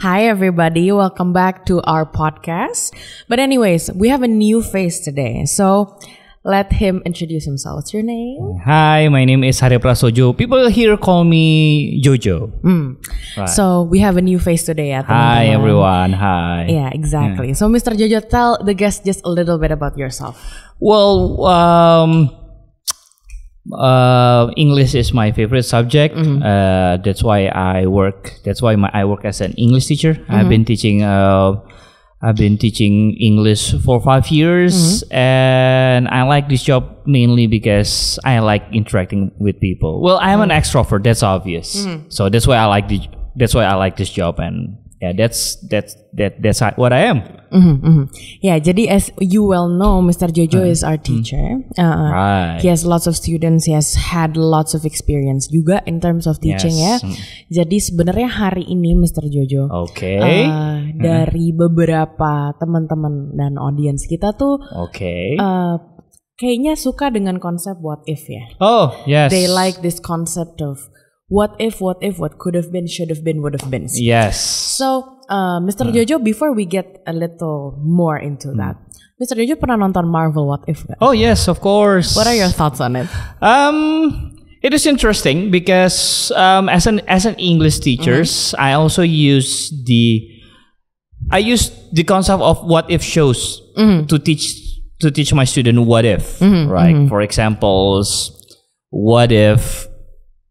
Hi, everybody. Welcome back to our podcast. But, anyways, we have a new face today. So, let him introduce himself. What's your name? Hi, my name is Hari Prasojo. People here call me Jojo. Mm. Right. So we have a new face today. Ya, teman-teman. Hi everyone. Hi. Yeah, exactly. Yeah. So Mr. Jojo, tell the guests just a little bit about yourself. Well, um, uh, English is my favorite subject. Mm-hmm. Uh, that's why I work. That's why my, I work as an English teacher. Mm-hmm. I've been teaching. Uh, I've been teaching English for five years, mm-hmm. and I like this job mainly because I like interacting with people. Well, I'm an mm-hmm. extrovert. That's obvious. Mm-hmm. So that's why I like the. That's why I like this job, and yeah, that's that's that that's what I am. Mm -hmm. Ya, yeah, jadi as you well know, Mr. Jojo mm. is our teacher. Uh, right. He has lots of students. He has had lots of experience juga in terms of teaching yes. ya. Jadi sebenarnya hari ini Mr. Jojo, okay. uh, mm. dari beberapa teman-teman dan audience kita tuh, okay. uh, kayaknya suka dengan konsep what if ya. Oh yes. They like this concept of what if, what if, what could have been, should have been, would have been. Yes. So, uh, Mr. Hmm. Jojo, before we get a little more into hmm. that, Mr. Jojo pernah nonton Marvel What If? Oh yes, of course. What are your thoughts on it? Um, it is interesting because um, as an as an English teachers, mm -hmm. I also use the I use the concept of what if shows mm -hmm. to teach to teach my student what if, mm-hmm. right? Mm-hmm. For examples, what if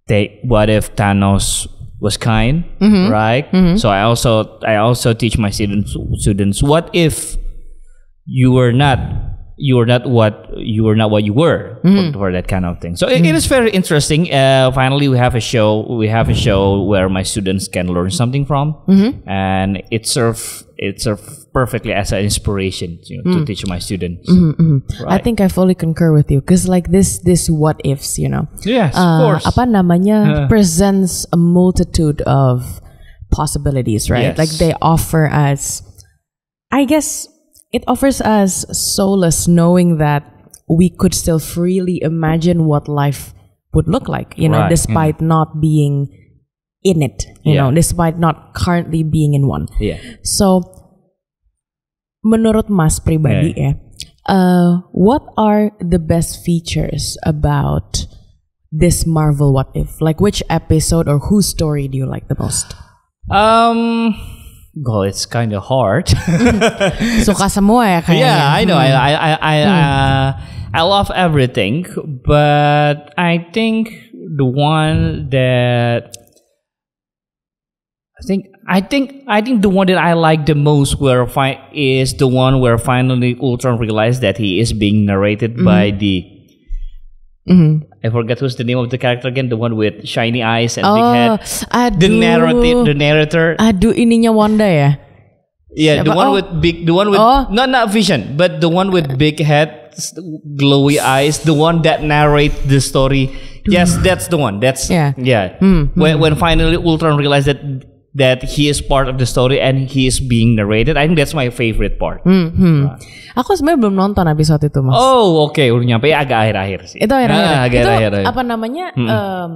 they what if Thanos was kind, mm-hmm. right? Mm-hmm. So I also I also teach my students students what if you were not you were not what you were not what you were mm-hmm. for, for, that kind of thing. So it, it mm-hmm. is very interesting. Uh, finally, we have a show. We have a show where my students can learn something from, mm-hmm. and it serves it serves perfectly as an inspiration you know, mm. to teach my students. Mm-hmm, mm-hmm. Right. I think I fully concur with you because like this this what ifs, you know. Yes, uh, of course. Apa namanya uh. presents a multitude of possibilities, right? Yes. Like they offer us, I guess it offers us solace knowing that we could still freely imagine what life would look like, you know, right. despite mm. not being in it, you yeah. know, despite not currently being in one. Yeah. So, menurut Mas pribadi yeah. ya, uh, what are the best features about this Marvel What If? Like, which episode or whose story do you like the most? Um. Well, it's kind of hard. Suka semua ya kayaknya. Yeah, I know. Hmm. I I I hmm. uh, I love everything, but I think the one that I think I think I think the one that I like the most where fi- is the one where finally Ultron realized that he is being narrated mm-hmm. by the mm-hmm. I forget who's the name of the character again, the one with shiny eyes and oh, big head. Aduh. Oh, the narrative the narrator. Aduh ininya Wanda ya. Yeah, Siapa? the one oh. with big the one with oh. not not vision, but the one with big head, glowy eyes, the one that narrates the story yes, mm. that's the one. That's yeah, yeah. Mm-hmm. When mm. when finally Ultron realized that that he is part of the story and he is being narrated. I think that's my favorite part. Hmm, hmm. Nah. Aku sebenarnya belum nonton episode itu mas. Oh oke, okay. udah nyampe ya agak akhir-akhir sih. Itu akhir-akhir. Nah, akhir itu akhir apa namanya? Hmm. Um,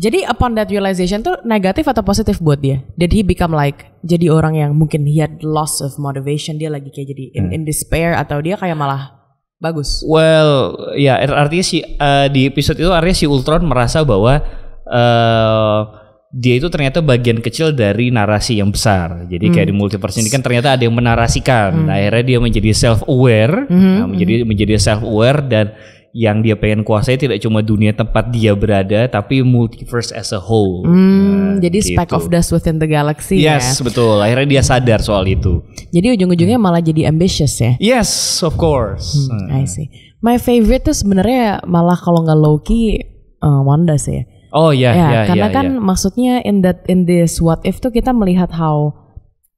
jadi upon that realization tuh negatif atau positif buat dia? Did he become like jadi orang yang mungkin he had loss of motivation dia lagi kayak jadi in, hmm. in despair atau dia kayak malah bagus? Well, ya artinya si uh, di episode itu artinya si Ultron merasa bahwa uh, dia itu ternyata bagian kecil dari narasi yang besar. Jadi hmm. kayak di hmm. multiverse ini kan ternyata ada yang menarasikan. Hmm. akhirnya dia menjadi self aware, hmm. Nah, hmm. menjadi menjadi self aware dan yang dia pengen kuasai tidak cuma dunia tempat dia berada tapi multiverse as a whole. Hmm, nah, jadi gitu. spike of dust within the galaxy ya. yes, ya. betul. Akhirnya dia sadar soal itu. Jadi ujung-ujungnya malah jadi ambitious ya. Yes, of course. hmm. I hmm. see. My favorite tuh sebenarnya malah kalau nggak Loki uh, eh, Wanda sih ya Oh iya, yeah, ya, yeah, iya, karena yeah, kan yeah. maksudnya in that in this what if tuh kita melihat how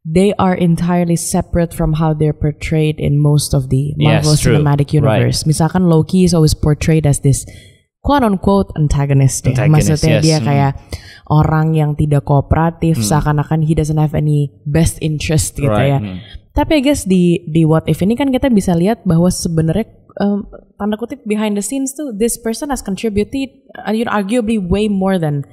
they are entirely separate from how they're portrayed in most of the Marvel yes, Cinematic true. Universe. Right. Misalkan Loki is always portrayed as this quote unquote antagonist, antagonist ya. maksudnya yes. dia mm. kayak orang yang tidak kooperatif, mm. seakan-akan he doesn't have any best interest gitu right. ya. Mm. Tapi I guess di di what if ini kan kita bisa lihat bahwa sebenarnya um, tanda kutip behind the scenes tuh this person has contributed uh, you know arguably way more than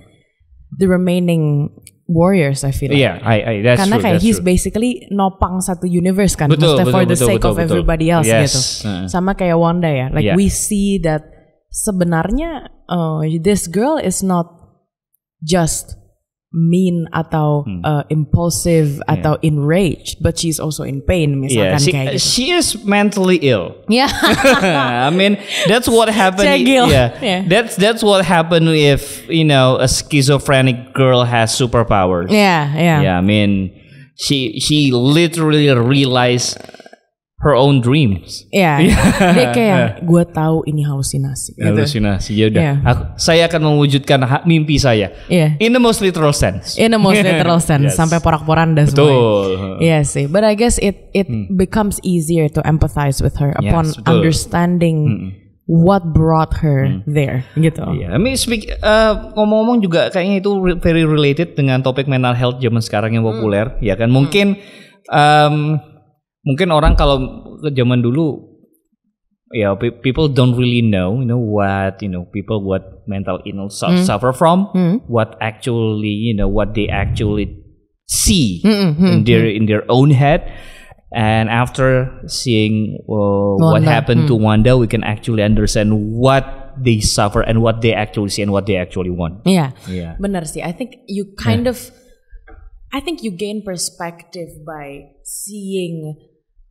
the remaining warriors I feel. Yeah, I, I that's Karena true, kayak that's he's true. basically nopang satu universe kan, betul, betul, for the betul, sake betul, of betul. everybody else yes. gitu. Uh. Sama kayak Wanda ya, like yeah. we see that sebenarnya uh, this girl is not just mean atau hmm. uh, impulsive yeah. atau enraged but she's also in pain misalkan yeah, she, kayak uh, gitu. she is mentally ill yeah I mean that's what happened yeah, yeah that's that's what happened if you know a schizophrenic girl has superpowers yeah yeah yeah I mean she she literally realized her own dreams. Iya. Yeah. yeah. Dia kayak yeah. gue tahu ini halusinasi. Gitu. Halusinasi ya udah. Yeah. saya akan mewujudkan hak, mimpi saya. Iya. Yeah. In the most literal sense. In the most literal sense yes. sampai porak-poranda semua. Betul. Iya yeah, sih. But I guess it it hmm. becomes easier to empathize with her upon yes, understanding hmm. what brought her hmm. there gitu. Iya. Yeah. I mean speak uh, ngomong-ngomong juga kayaknya itu very related dengan topik mental health zaman sekarang yang populer hmm. ya kan. Mungkin hmm. um, mungkin orang kalau zaman dulu ya people don't really know you know what you know people what mental illness hmm. suffer from hmm. what actually you know what they actually see -hmm. hmm in their in their own head and after seeing uh, what happened to Wanda we can actually understand what they suffer and what they actually see and what they actually want yeah yeah benar sih I think you kind yeah. of I think you gain perspective by seeing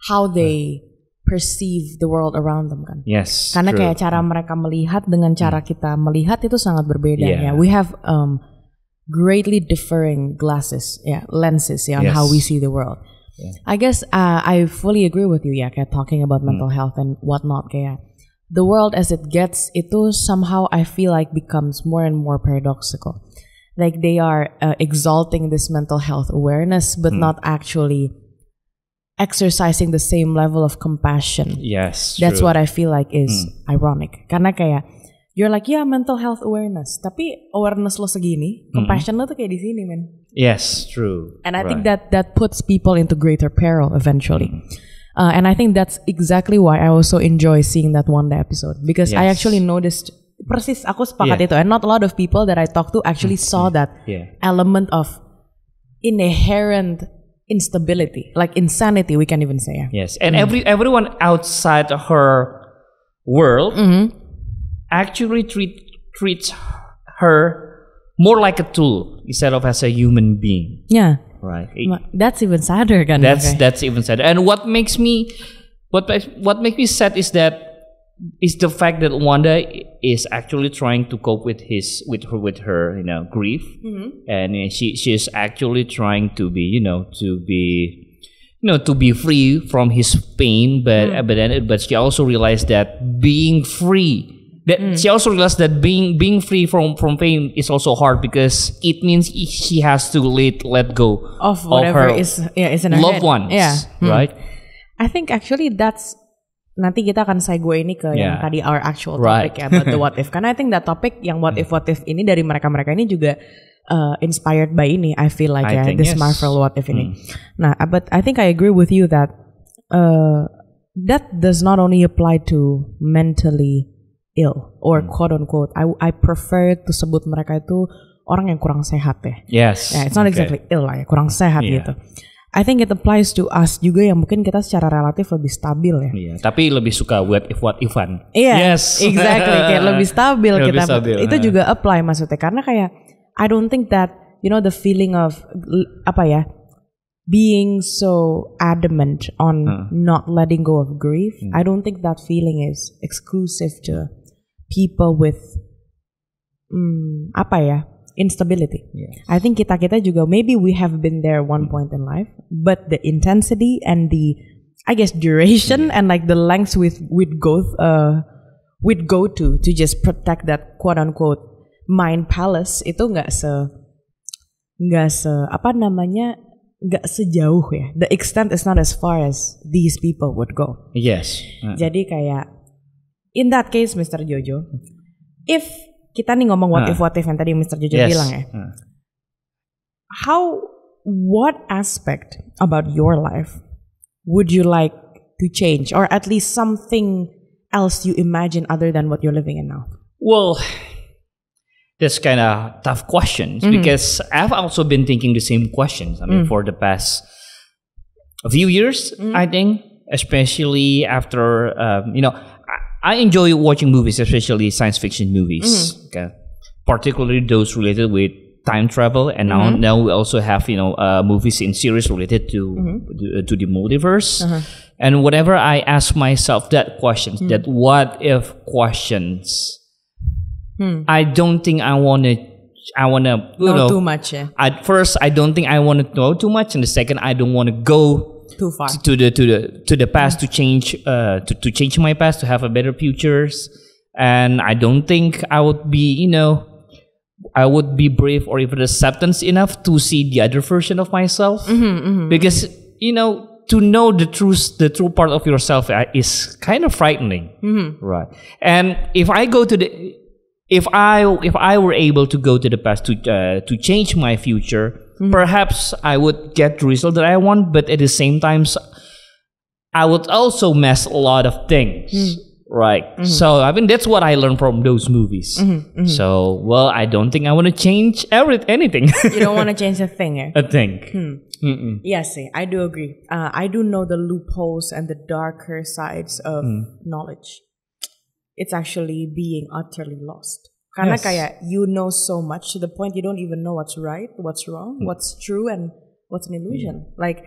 how they perceive the world around them kan. Yes. Karena true. kayak cara mereka melihat dengan hmm. cara kita melihat itu sangat berbeda ya. yeah. ya. We have um, greatly differing glasses, yeah, lenses ya, on yes. how we see the world. Yeah. I guess uh, I fully agree with you ya, kayak talking about mm. mental health and whatnot kayak the world as it gets itu somehow I feel like becomes more and more paradoxical. Like they are uh, exalting this mental health awareness, but hmm. not actually exercising the same level of compassion. Yes. That's true. what I feel like is mm. ironic. Karena kayak you're like yeah mental health awareness, tapi awareness lo segini, hmm. compassion mm -hmm. lo tuh kayak di sini, man. Yes, true. And I right. think that that puts people into greater peril eventually. Mm. Uh, and I think that's exactly why I also enjoy seeing that one day episode because yes. I actually noticed persis aku sepakat yeah. itu and not a lot of people that I talk to actually hmm. saw that yeah. element of inherent instability, like insanity, we can even say. Yes, and mm. every everyone outside her world mm-hmm. actually treat, treats her more like a tool instead of as a human being. Yeah. Right. that's even sadder, kan? That's okay. that's even sadder. And what makes me what what makes me sad is that is the fact that Wanda is actually trying to cope with his with her with her you know grief, mm-hmm. and uh, she she is actually trying to be you know to be you know to be free from his pain, but mm. but then but she also realized that being free. That mm. she also realized that being being free from, from pain is also hard because it means she has to let let go of whatever of her is yeah is in her loved one ones yeah hmm. right. I think actually that's nanti kita akan saya gue ini ke yeah. yang tadi our actual topic right. ya about the what if karena I think that topic yang what if what if ini dari mereka-mereka ini juga uh, inspired by ini I feel like I ya this yes. Marvel what if ini. Mm. Nah, uh, but I think I agree with you that uh, that does not only apply to mentally ill or mm. quote unquote I I prefer to sebut mereka itu orang yang kurang sehat ya. Yes. Yeah, it's not okay. exactly ill lah ya, kurang sehat yeah. gitu. I think it applies to us juga yang mungkin kita secara relatif lebih stabil ya. Iya, tapi lebih suka what if what ifan. Iya. Yes. Exactly, kayak lebih stabil lebih kita. Stabil. Itu eh. juga apply maksudnya karena kayak I don't think that you know the feeling of apa ya? being so adamant on hmm. not letting go of grief. Hmm. I don't think that feeling is exclusive to people with hmm, apa ya? instability. Yes. I think kita kita juga maybe we have been there one point in life, but the intensity and the I guess duration and like the lengths with with go uh with go to to just protect that quote unquote mind palace itu nggak se nggak se apa namanya nggak sejauh ya. The extent is not as far as these people would go. Yes. Uh. Jadi kayak in that case, Mr. Jojo, if kita nih ngomong what if what if yang tadi Mr. Jojo yes. bilang ya. Hmm. How what aspect about your life would you like to change or at least something else you imagine other than what you're living in now? Well, this kind of tough questions mm -hmm. because I've also been thinking the same questions. I mean, mm. for the past few years, mm. I think, especially after um, you know, I enjoy watching movies, especially science fiction movies. Mm-hmm. Okay, particularly those related with time travel, and now mm-hmm. now we also have you know uh, movies in series related to mm-hmm. to, uh, to, the multiverse. Uh-huh. And whenever I ask myself that question, mm-hmm. that what if questions, hmm. I don't think I want to I want to know, know, too much. Yeah. At first, I don't think I want to know too much, and the second, I don't want to go too far to, to the to the to the past mm. to change uh, to, to change my past to have a better futures and i don't think i would be you know i would be brave or even acceptance enough to see the other version of myself mm-hmm, mm-hmm. because you know to know the truth the true part of yourself uh, is kind of frightening mm-hmm. right and if i go to the if i if i were able to go to the past to uh, to change my future Mm. Perhaps I would get the result that I want, but at the same time, I would also mess a lot of things. Mm. Right. Mm-hmm. So I mean that's what I learned from those movies. Mm-hmm. Mm-hmm. So well, I don't think I want to change every anything. you don't want to change a thing. Eh? A thing. Hmm. Yes, I do agree. Uh, I do know the loopholes and the darker sides of mm. knowledge. It's actually being utterly lost. Karena yes. kayak you know so much to the point you don't even know what's right, what's wrong, hmm. what's true, and what's an illusion. Yeah. Hmm. Like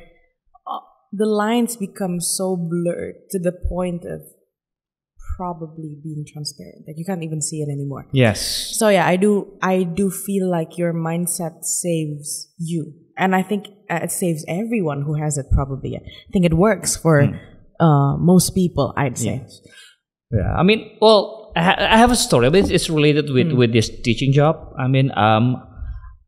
uh, the lines become so blurred to the point of probably being transparent that you can't even see it anymore. Yes. So yeah, I do. I do feel like your mindset saves you, and I think uh, it saves everyone who has it. Probably, I think it works for hmm. uh, most people. I'd say. Yes. Yeah, I mean, well, I, have a story, but it's, related with mm. with this teaching job. I mean, um,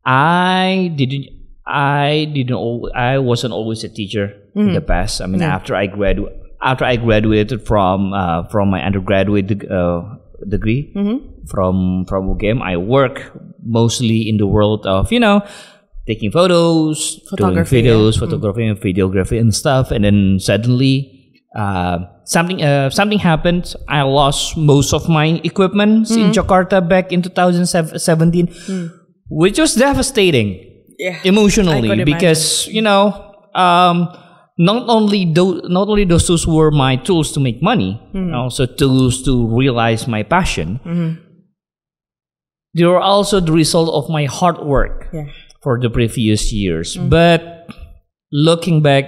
I didn't. I didn't. I wasn't always a teacher mm. in the hmm. past. I mean, after I gradu- after I graduated from uh, from my undergraduate deg- uh, degree mm-hmm. from from game, I work mostly in the world of you know taking photos, doing videos, yeah. Hmm. photography, mm. videography, and stuff. And then suddenly, uh, something uh, something happened. I lost most of my equipment mm-hmm. in hmm. Jakarta back in 2017, mm. which was devastating yeah, emotionally because you know um, not only those not only those tools were my tools to make money, mm-hmm. also tools to realize my passion. Mm-hmm. They were also the result of my hard work yeah. for the previous years. Hmm. But looking back,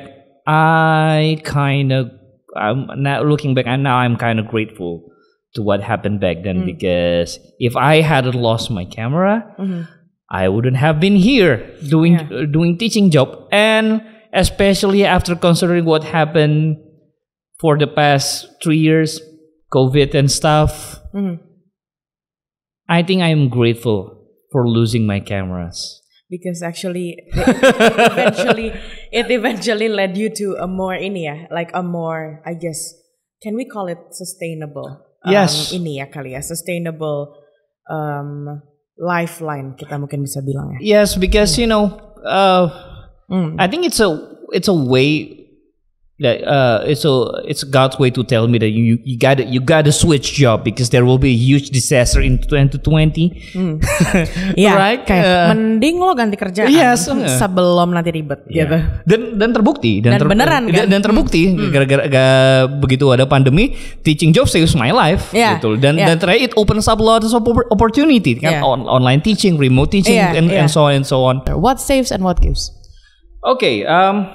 I kind of I'm now looking back, and now I'm kind of grateful to what happened back then mm. because if I hadn't lost my camera, mm-hmm. I wouldn't have been here doing yeah. uh, doing teaching job, and especially after considering what happened for the past three years, COVID and stuff. Mm-hmm. I think I am grateful for losing my cameras because actually eventually it eventually led you to a more ini ya, like a more I guess can we call it sustainable? Um, yes. Um, ini ya kali ya, sustainable um, lifeline kita mungkin bisa bilang ya. Yes, because you know, uh, hmm. I think it's a it's a way like uh, so it's God's way to tell me that you you gotta you gotta switch job because there will be a huge disaster in 2020. Mm. yeah, right? Kayak uh, mending lo ganti kerjaan yes, uh. sebelum nanti ribet yeah. gitu. Dan dan terbukti dan, dan ter, beneran kan? dan, dan terbukti hmm. Hmm. gara-gara mm. begitu ada pandemi teaching job saves my life yeah. gitu. Dan yeah. dan terakhir it opens up a lot of opportunity kan yeah. on, online teaching, remote teaching yeah. and yeah. and so on and so on. What saves and what gives? Oke, okay, um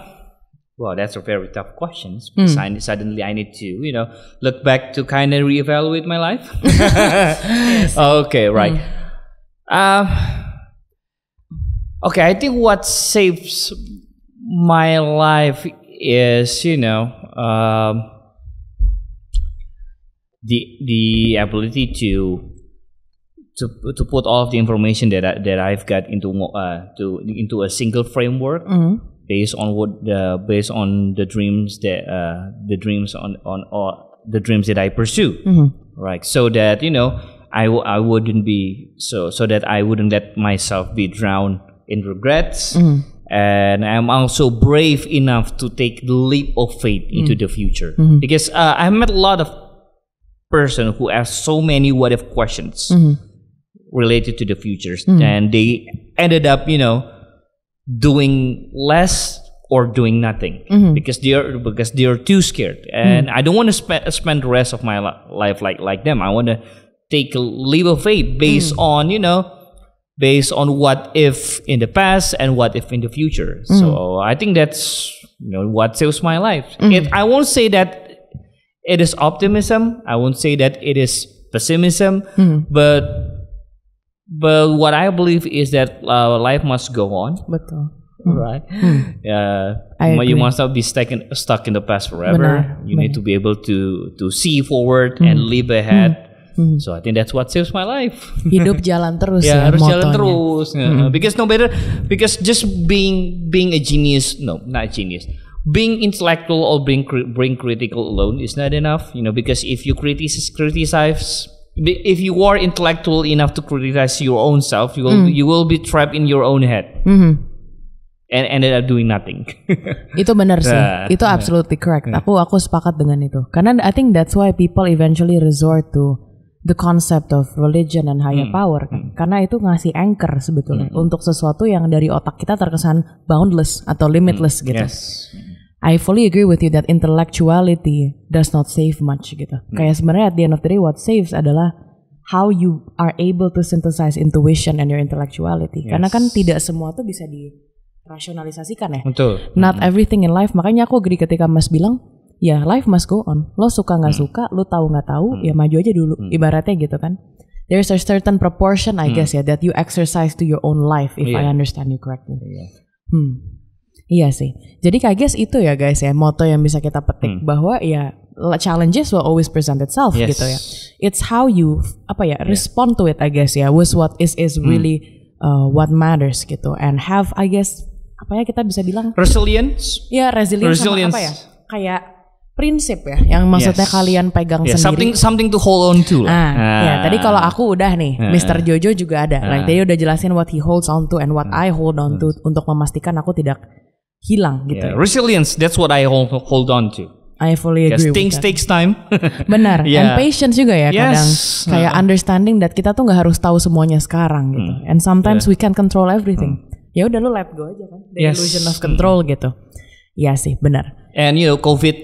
Well, that's a very tough question. Hmm. Because mm. I, suddenly I need to, you know, look back to kind of reevaluate my life. yes. Okay, right. Mm. okay, I think what saves my life is, you know, um, the the ability to to to put all of the information that I, that I've got into uh, to into a single framework. Mm -hmm based on what the based on the dreams that uh, the dreams on on all the dreams that I pursue, mm-hmm. right? So that you know I w- I wouldn't be so so that I wouldn't let myself be drowned in regrets. Mm-hmm. And I'm also brave enough to take the leap of faith mm-hmm. into the future mm-hmm. because uh, I met a lot of person who has so many what if questions mm-hmm. related to the futures mm. and they ended up you know doing less or doing nothing mm-hmm. because they are because they are too scared and mm-hmm. I don't want to spend spend the rest of my life like like them. I want to take a leap of faith based mm-hmm. on you know based on what if in the past and what if in the future. Mm-hmm. So I think that's you know what saves my life. Mm-hmm. It, I won't say that it is optimism. I won't say that it is pessimism, mm-hmm. but But what I believe is that uh, life must go on. Betul. Right. Hmm. Uh, you must not be stuck in, stuck in the past forever. Benar, you benar. need to be able to to see forward hmm. and live hmm. ahead. Hmm. hmm. So I think that's what saves my life. Hidup jalan terus ya, ya harus motonya. jalan terus. Hmm. Because no better because just being being a genius, no, not genius. Being intellectual or being being critical alone is not enough, you know, because if you criticize criticize if you are intellectual enough to criticize your own self, you will mm. you will be trapped in your own head. Mm -hmm. And ended up doing nothing. itu benar sih. Uh, itu absolutely correct. Uh. Aku aku sepakat dengan itu. Karena I think that's why people eventually resort to the concept of religion and higher mm. power Mm. Karena itu ngasih anchor sebetulnya mm. untuk sesuatu yang dari otak kita terkesan boundless atau limitless mm. gitu. Yes. I fully agree with you that intellectuality does not save much gitu. Hmm. Kayak sebenarnya at the end of the day what saves adalah how you are able to synthesize intuition and your intellectuality. Yes. Karena kan tidak semua tuh bisa dirasionalisasikan ya. Betul. Not hmm. everything in life. Makanya aku agree ketika Mas bilang ya life must go on. Lo suka nggak hmm. suka, lo tahu nggak tahu, hmm. ya maju aja dulu. Hmm. Ibaratnya gitu kan. There's a certain proportion I hmm. guess ya that you exercise to your own life if yeah. I iya. understand you correctly. Yeah. Hmm. Iya sih. Jadi kages itu ya guys ya moto yang bisa kita petik hmm. bahwa ya challenges will always present itself yes. gitu ya. It's how you apa ya yeah. respond to it I guess ya. Was what is is hmm. really uh, what matters gitu and have I guess apa ya kita bisa bilang resilience? Ya resilience, resilience. Sama apa ya? Kayak prinsip ya yang maksudnya yes. kalian pegang yeah, sendiri something something to hold on to lah. Ah, iya. ah. ya tadi kalau aku udah nih ah. Mr. Jojo juga ada ah. like dia udah jelasin what he holds on to and what ah. I hold on to untuk memastikan aku tidak hilang gitu. Yeah. Resilience, that's what I hold, hold on to. I fully agree. Yes, things that. takes time. Benar. yeah. And patience juga ya yes. kadang. Kayak uh. understanding that kita tuh nggak harus tahu semuanya sekarang gitu. Hmm. And sometimes yeah. we can control everything. Hmm. Ya udah lu let go aja kan. The yes. illusion of hmm. control hmm. gitu. Iya sih, benar. And you know, COVID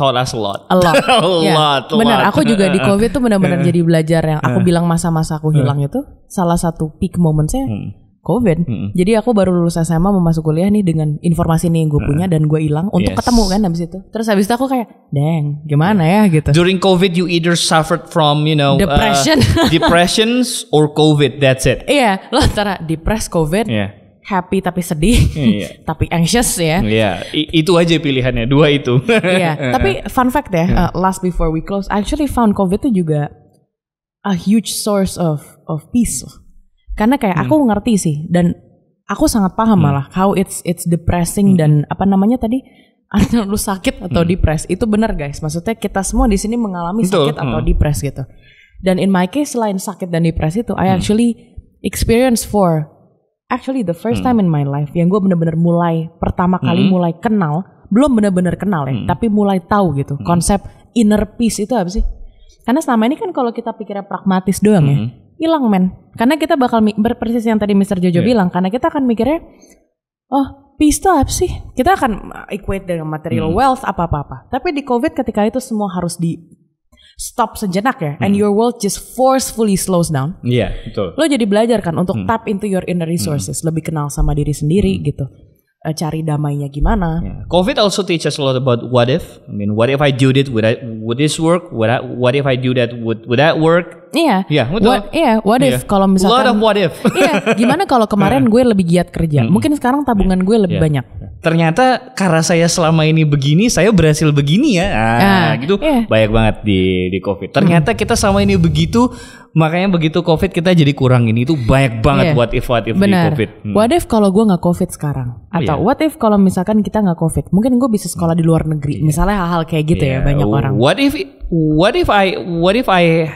taught us a lot. A lot. a yeah. lot. Benar, aku juga di COVID tuh benar-benar jadi belajar yang aku bilang masa-masa aku hilang itu salah satu peak moment saya. Hmm. COVID. Hmm. Jadi aku baru lulus SMA mau masuk kuliah nih dengan informasi nih yang gue punya mm. dan gue hilang untuk yes. ketemu kan habis itu. Terus habis itu aku kayak, "Dang, gimana ya?" gitu. During COVID you either suffered from, you know, uh, depression, uh, depressions or COVID. That's it. Iya, yeah, lo antara depressed COVID, yeah happy tapi sedih, yeah. tapi anxious ya. Iya, itu aja pilihannya dua itu. Iya, yeah. tapi fun fact ya, yeah. Mm. uh, last before we close, I actually found COVID itu juga a huge source of of peace. Karena kayak hmm. aku ngerti sih dan aku sangat paham hmm. malah how it's it's depressing hmm. dan apa namanya tadi atau lu sakit atau hmm. depres itu benar guys. Maksudnya kita semua di sini mengalami Betul. sakit hmm. atau depres gitu. Dan in my case selain sakit dan depres itu I hmm. actually experience for actually the first hmm. time in my life yang gue bener-bener mulai pertama kali hmm. mulai kenal belum bener-bener kenal ya hmm. tapi mulai tahu gitu hmm. konsep inner peace itu apa sih karena selama ini kan kalau kita pikirnya pragmatis doang ya, hmm. ya hilang men karena kita bakal berpersis yang tadi Mr. Jojo yeah. bilang karena kita akan mikirnya oh peace itu apa sih kita akan ah, equate dengan material hmm. wealth apa apa apa tapi di covid ketika itu semua harus di stop sejenak ya hmm. and your world just forcefully slows down. Iya, yeah, betul. Lo jadi belajar kan untuk hmm. tap into your inner resources, hmm. lebih kenal sama diri sendiri hmm. gitu uh, cari damainya gimana. Yeah. COVID also teach us a lot about what if. I mean, what if I do this? Would I, would this work? Would I, what if I do that? Would would that work? Iya. Yeah. Iya, yeah, what What, yeah, what if yeah. kalau misalkan A lot of what if. Iya, yeah, gimana kalau kemarin gue lebih giat kerja? Mm-hmm. Mungkin sekarang tabungan gue lebih yeah. banyak. Ternyata karena saya selama ini begini, saya berhasil begini ya. Ah, ah gitu. Yeah. Banyak banget di di Covid. Ternyata mm. kita selama ini begitu makanya begitu covid kita jadi kurang ini itu banyak banget yeah. what if what if Bener. di covid hmm. what if kalau gue nggak covid sekarang atau yeah. what if kalau misalkan kita nggak covid mungkin gue bisa sekolah di luar negeri yeah. misalnya hal-hal kayak gitu yeah. ya iya. banyak orang what if what if I what if I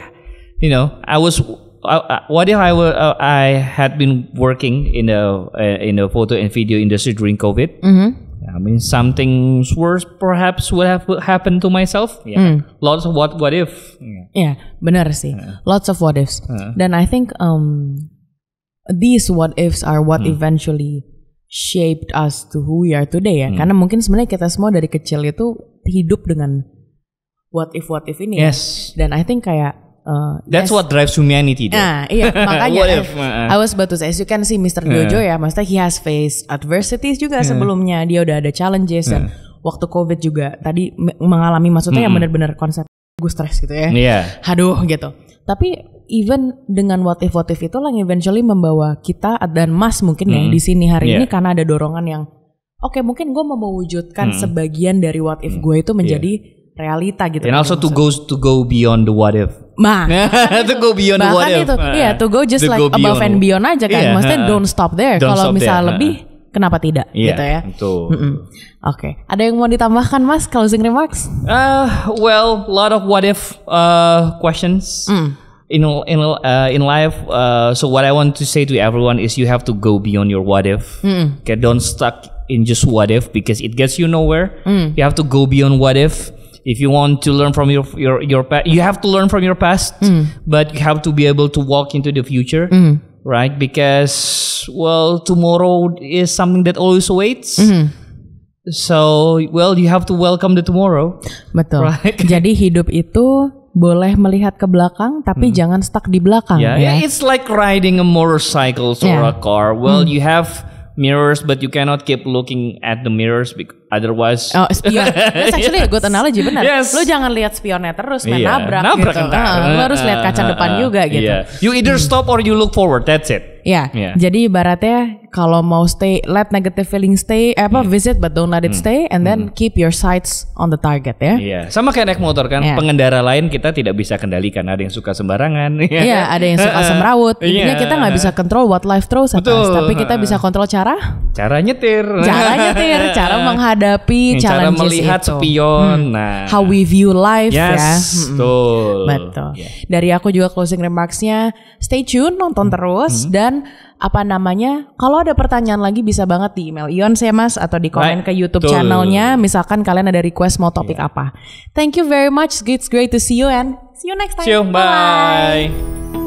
you know I was Uh, uh what if I were, uh, I had been working in the uh, in the photo and video industry during COVID? Mm -hmm. I mean, something worse perhaps would have happened to myself. Yeah. Mm. Lots of what what if. Ya, yeah. yeah, benar sih. Yeah. Lots of what ifs. Dan uh-huh. Dan I think um these what ifs are what mm. eventually shaped us to who we are today ya. Mm. Karena mungkin sebenarnya kita semua dari kecil itu hidup dengan what if what if ini. Ya. Yes. Ya. Dan I think kayak Uh, That's yes. what drives humanity. Though. Nah, iya makanya if, uh, I was about to say, as you can see Mr. Nah. Jojo uh. ya, maksudnya he has faced adversities juga uh. sebelumnya. Dia udah ada challenges uh. dan nah. waktu COVID juga tadi mengalami maksudnya uh, yang benar-benar konsep gue stres gitu ya. Yeah. Aduh gitu. Tapi even dengan what if what if itu lah eventually membawa kita dan Mas mungkin uh, ya di sini hari yeah. ini karena ada dorongan yang oke okay, mungkin gue mau mewujudkan mm. sebagian dari what if gue itu menjadi yeah. realita gitu. And kan, also to go to go beyond the what if Mah, itu go beyond bahkan what kan itu, nah. iya iya, to go just to like go above beyond. and beyond aja kan. Yeah, Maksudnya don't stop there. Kalau misalnya lebih, kenapa tidak? Yeah, gitu ya. Mm -mm. Oke, okay. ada yang mau ditambahkan mas closing remarks? Uh, well, lot of what if uh, questions. Mm. In in uh, in life, uh, so what I want to say to everyone is you have to go beyond your what if. Mm. Okay, don't stuck in just what if because it gets you nowhere. Mm. You have to go beyond what if if you want to learn from your your your past, you have to learn from your past, mm. but you have to be able to walk into the future, mm. right? Because well, tomorrow is something that always waits. Mm. So well, you have to welcome the tomorrow. Betul. Right? Jadi hidup itu boleh melihat ke belakang tapi mm. jangan stuck di belakang yeah. ya. Yeah, it's like riding a motorcycle or yeah. a car. Well, mm. you have mirrors but you cannot keep looking at the mirrors because Otherwise, oh spion. That's actually yes. a good analogy benar. Yes. Lo jangan lihat spionnya terus, main yeah. nabrak. Nabrak gitu. entar. Uh, lu harus lihat kaca uh, depan uh, juga gitu. Yeah. You either stop or you look forward. That's it. Ya. Yeah. Jadi ibaratnya kalau mau stay, let negative feeling stay, eh, apa hmm. visit but don't let it hmm. stay, and then hmm. keep your sights on the target ya. Iya. Yeah. Sama kayak naik motor kan, yeah. pengendara lain kita tidak bisa kendalikan. Ada yang suka sembarangan. Ya. Iya, yeah, ada yang suka semrawut. Iya. Intinya yeah. kita nggak bisa kontrol what life throws at us tapi kita bisa kontrol cara. Cara nyetir. Cara nyetir, cara menghadapi, cara melihat spion. Hmm. Nah, how we view life ya. yes, ya. Betul. Betul. Yeah. Dari aku juga closing remarksnya, stay tune, nonton hmm. terus hmm. dan dan apa namanya kalau ada pertanyaan lagi bisa banget di email Ion saya mas atau di komen ke YouTube Tuh. channelnya misalkan kalian ada request mau topik yeah. apa thank you very much it's great to see you and see you next time see you. bye, -bye.